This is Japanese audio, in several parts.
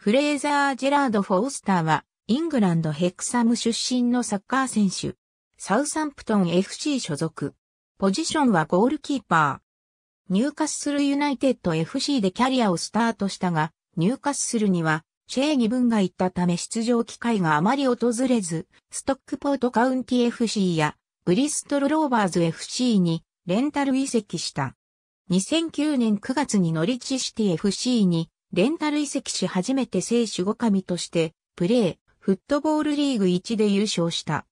フレーザー・ジェラード・フォースターは、イングランド・ヘクサム出身のサッカー選手。サウサンプトン FC 所属。ポジションはゴールキーパー。入荷するユナイテッド FC でキャリアをスタートしたが、入荷するには、チェーギ分が行ったため出場機会があまり訪れず、ストックポートカウンティ FC や、ブリストル・ローバーズ FC に、レンタル移籍した。2009年9月にノリチシティ FC にレンタル移籍し初めて聖守護神として、プレー、フットボールリーグ1で優勝した。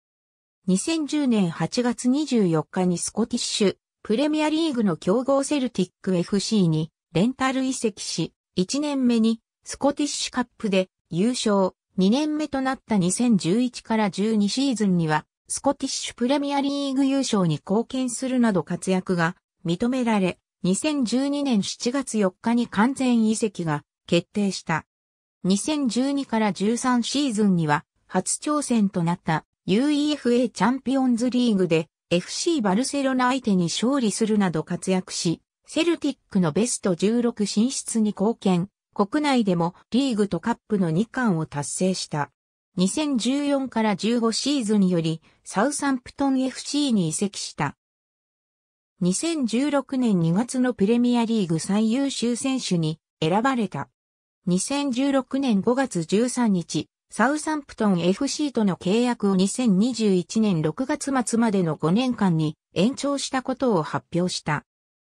2010年8月24日にスコティッシュ、プレミアリーグの強豪セルティック FC にレンタル移籍し、1年目にスコティッシュカップで優勝、2年目となった2011から12シーズンには、スコティッシュプレミアリーグ優勝に貢献するなど活躍が認められ、2012年7月4日に完全移籍が決定した。2012から13シーズンには初挑戦となった UEFA チャンピオンズリーグで FC バルセロナ相手に勝利するなど活躍し、セルティックのベスト16進出に貢献、国内でもリーグとカップの2冠を達成した。2014から15シーズンよりサウサンプトン FC に移籍した。2016年2月のプレミアリーグ最優秀選手に選ばれた。2016年5月13日、サウサンプトン FC との契約を2021年6月末までの5年間に延長したことを発表した。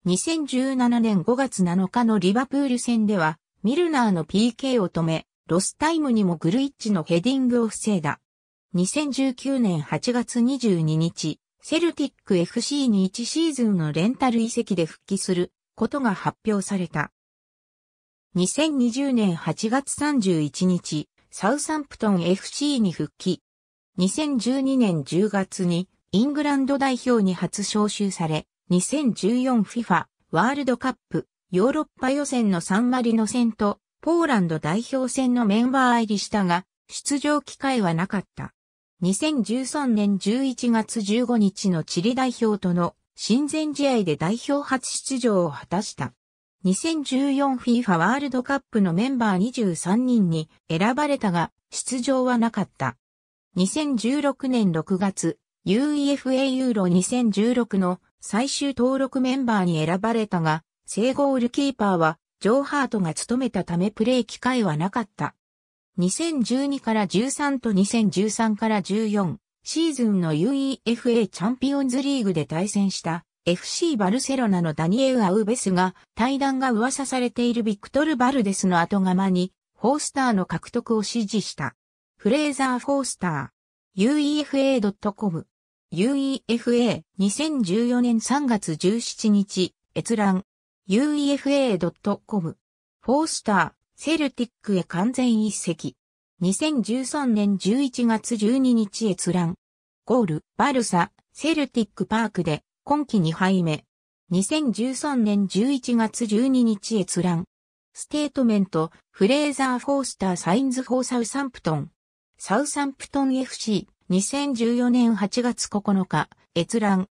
2017年5月7日のリバプール戦では、ミルナーの PK を止め、ロスタイムにもグルイッチのヘディングを防いだ。2019年8月22日、セルティック FC に1シーズンのレンタル移籍で復帰することが発表された。2020年8月31日、サウサンプトン FC に復帰。2012年10月にイングランド代表に初招集され、2014FIFA ワールドカップヨーロッパ予選のサンマリノ戦とポーランド代表戦のメンバー入りしたが、出場機会はなかった。2013年11月15日のチリ代表との親善試合で代表初出場を果たした。2014FIFA ワールドカップのメンバー23人に選ばれたが出場はなかった。2016年6月 UEFA ユーロ2016の最終登録メンバーに選ばれたが正ゴールキーパーはジョーハートが務めたためプレー機会はなかった。2012から13と2013から14シーズンの UEFA チャンピオンズリーグで対戦した FC バルセロナのダニエウ・アウベスが対談が噂されているビクトル・バルデスの後釜にフォースターの獲得を指示した。フレーザー・フォースター UEFA.com UEFA 2014年3月17日閲覧 UEFA.com フォースターセルティックへ完全一席。2013年11月12日閲覧。ゴール、バルサ、セルティックパークで、今季2敗目。2013年11月12日閲覧。ステートメント、フレーザー・フォースター・サインズ・フォー・サウサンプトン。サウサンプトン FC、2014年8月9日、閲覧。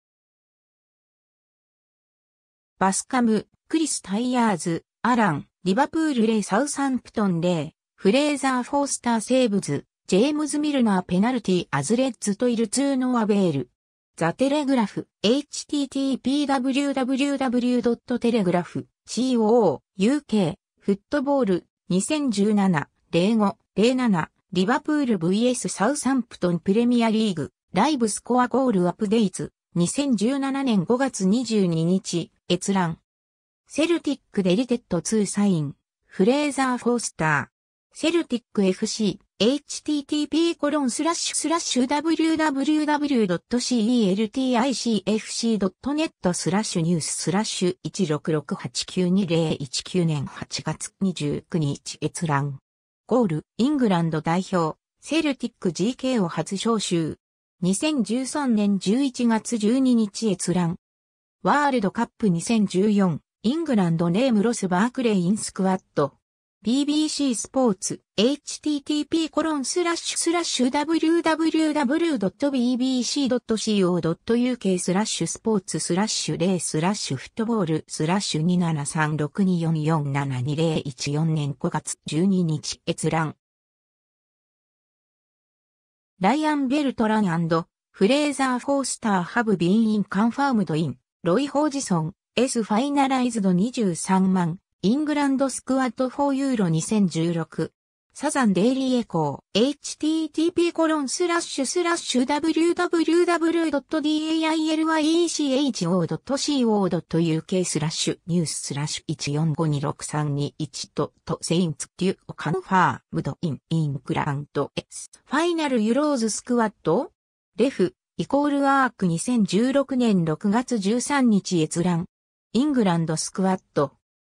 バスカム、クリス・タイヤーズ、アラン。リバプールレイ・サウサンプトンレイ、フレーザー・フォースター・セーブズ、ジェームズ・ミルナー・ペナルティ・アズレッズトイルツーノ・アベール。ザ・テレグラフ、http://www.telegraph.co.uk、フットボール、2017、05、07、リバプール vs サウサンプトンプレミアリーグ、ライブスコアゴールアップデイツ、2017年5月22日、閲覧。セルティックデリテッド2サイン、フレーザー・フォースター、セルティック FC、http コロンスラッシュスラッシュ www.celticfc.net スラッシュニューススラッシュ166892019年8月29日閲覧。ゴール、イングランド代表、セルティック GK を初招集。2013年11月12日閲覧。ワールドカップ2014。イングランドネームロスバークレインスクワット。BBC スポーツ http コロンスラッシュスラッシュ www.bbc.co.uk スラッシュスポーツスラッシュレースラッシュフットボールスラッシュ27362447201年5月12日閲覧ライアン・ベルトランフレーザー・フォースター・ハブ・ビーン・イン・カンファームド・イン、ロイ・ホージソン、S ファイナライズド23万、イングランドスクワット4ユーロ2016。サザンデイリーエコー、http コロンスラッシュスラッシュ w w w d a i l y e c h o c o u k スラッシュニューススラッシュ1452631ととセインツデュオカンファームドインイングランド S ファイナルユローズスクワットレフイコールアーク2016年6月13日閲覧イングランドスクワット。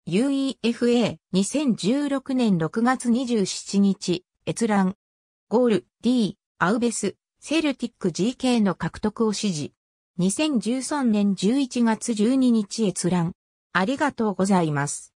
UEFA 2016年6月27日、閲覧。ゴール D、アウベス、セルティック GK の獲得を指示。2013年11月12日閲覧。ありがとうございます。